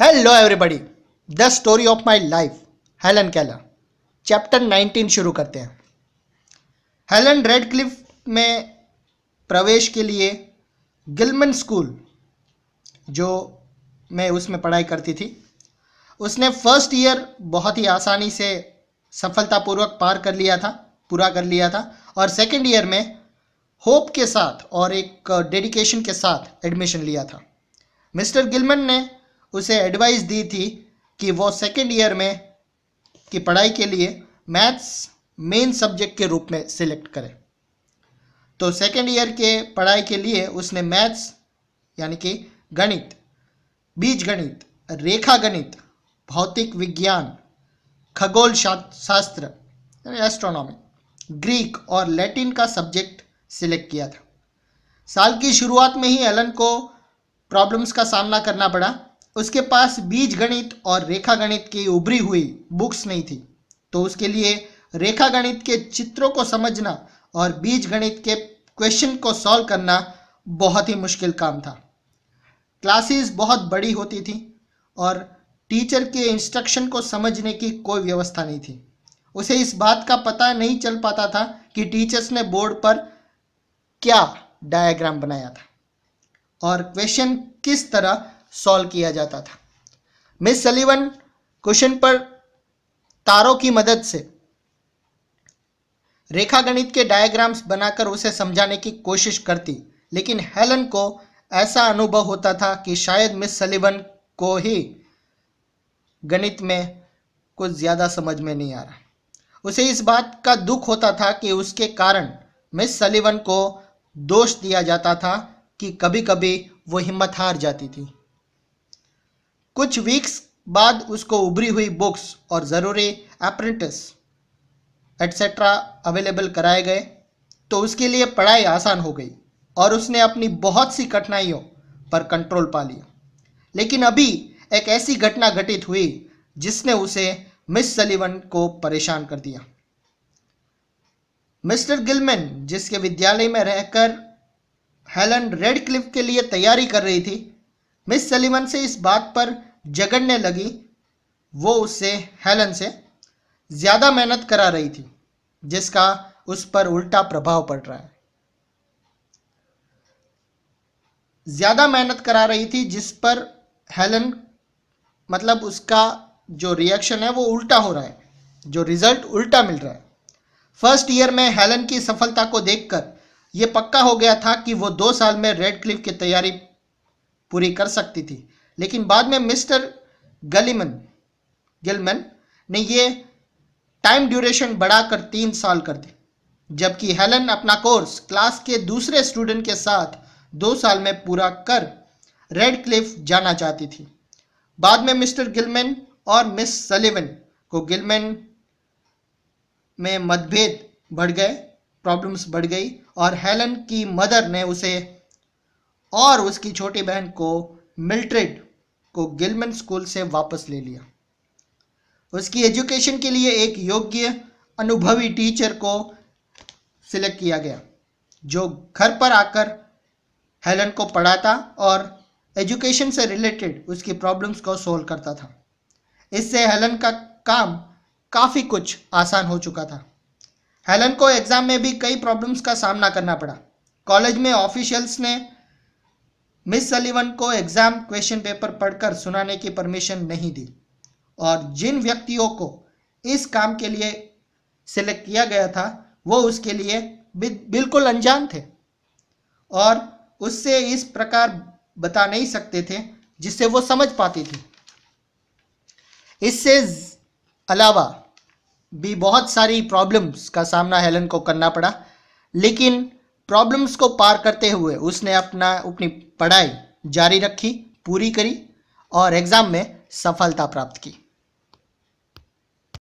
hello everybody the story of my life Helen Keller chapter 19 शुरू करते हैं Helen red Cliff में प्रवेश के लिए गिलमन स्कूल जो मैं उसमें पढ़ाई करती थी उसने फर्स्ट ईयर बहुत ही आसानी से सफलतापूर्वक पार कर लिया था पूरा कर लिया था और सेकेंड ईयर में होप के साथ और एक डेडिकेशन के साथ एडमिशन लिया था मिस्टर गिलमन ने उसे एडवाइस दी थी कि वो सेकेंड ईयर में की पढ़ाई के लिए मैथ्स मेन सब्जेक्ट के रूप में सिलेक्ट करें तो सेकेंड ईयर के पढ़ाई के लिए उसने मैथ्स यानी कि गणित बीज गणित रेखा गणित भौतिक विज्ञान खगोल शास्त्र यानी एस्ट्रोनॉमी ग्रीक और लैटिन का सब्जेक्ट सिलेक्ट किया था साल की शुरुआत में ही एलन को प्रॉब्लम्स का सामना करना पड़ा उसके पास बीज गणित और रेखा गणित की उभरी हुई बुक्स नहीं थी तो उसके लिए रेखा गणित के चित्रों को समझना और बीज गणित के क्वेश्चन को सॉल्व करना बहुत ही मुश्किल काम था क्लासेस बहुत बड़ी होती थी और टीचर के इंस्ट्रक्शन को समझने की कोई व्यवस्था नहीं थी उसे इस बात का पता नहीं चल पाता था कि टीचर्स ने बोर्ड पर क्या डायग्राम बनाया था और क्वेश्चन किस तरह सॉल्व किया जाता था मिस सलीवन क्वेश्चन पर तारों की मदद से रेखा गणित के डायग्राम्स बनाकर उसे समझाने की कोशिश करती लेकिन हेलन को ऐसा अनुभव होता था कि शायद मिस सलीवन को ही गणित में कुछ ज़्यादा समझ में नहीं आ रहा उसे इस बात का दुख होता था कि उसके कारण मिस सलीवन को दोष दिया जाता था कि कभी कभी वो हिम्मत हार जाती थी कुछ वीक्स बाद उसको उभरी हुई बुक्स और ज़रूरी अप्रेंटिस एट्सेट्रा अवेलेबल कराए गए तो उसके लिए पढ़ाई आसान हो गई और उसने अपनी बहुत सी कठिनाइयों पर कंट्रोल पा लिया लेकिन अभी एक ऐसी घटना घटित हुई जिसने उसे मिस सलीवन को परेशान कर दिया मिस्टर गिलमैन जिसके विद्यालय में रहकर हेलन रेडक्लिफ के लिए तैयारी कर रही थी मिस सलीवन से इस बात पर जगड़ने लगी वो उससे हेलन से ज़्यादा मेहनत करा रही थी जिसका उस पर उल्टा प्रभाव पड़ रहा है ज़्यादा मेहनत करा रही थी जिस पर हेलन मतलब उसका जो रिएक्शन है वो उल्टा हो रहा है जो रिज़ल्ट उल्टा मिल रहा है फर्स्ट ईयर में हेलन की सफलता को देखकर ये पक्का हो गया था कि वो दो साल में रेड क्लिफ की तैयारी पूरी कर सकती थी लेकिन बाद में मिस्टर गलिमन गिलमन ने ये टाइम ड्यूरेशन बढ़ाकर तीन साल कर दी जबकि हेलन अपना कोर्स क्लास के दूसरे स्टूडेंट के साथ दो साल में पूरा कर रेड क्लिफ जाना चाहती थी बाद में मिस्टर गिलमैन और मिस सलेवन को गिलमैन में मतभेद बढ़ गए प्रॉब्लम्स बढ़ गई और हेलन की मदर ने उसे और उसकी छोटी बहन को मिल्ट्रेड को गिलमन स्कूल से वापस ले लिया उसकी एजुकेशन के लिए एक योग्य अनुभवी टीचर को सिलेक्ट किया गया जो घर पर आकर हेलन को पढ़ाता और एजुकेशन से रिलेटेड उसकी प्रॉब्लम्स को सोल्व करता था इससे हेलन का काम काफ़ी कुछ आसान हो चुका था हेलन को एग्ज़ाम में भी कई प्रॉब्लम्स का सामना करना पड़ा कॉलेज में ऑफिशियल्स ने मिस सलीवन को एग्ज़ाम क्वेश्चन पेपर पढ़कर सुनाने की परमिशन नहीं दी और जिन व्यक्तियों को इस काम के लिए सिलेक्ट किया गया था वो उसके लिए बिल्कुल अनजान थे और उससे इस प्रकार बता नहीं सकते थे जिससे वो समझ पाती थी इससे अलावा भी बहुत सारी प्रॉब्लम्स का सामना हेलन को करना पड़ा लेकिन प्रॉब्लम्स को पार करते हुए उसने अपना अपनी पढ़ाई जारी रखी पूरी करी और एग्ज़ाम में सफलता प्राप्त की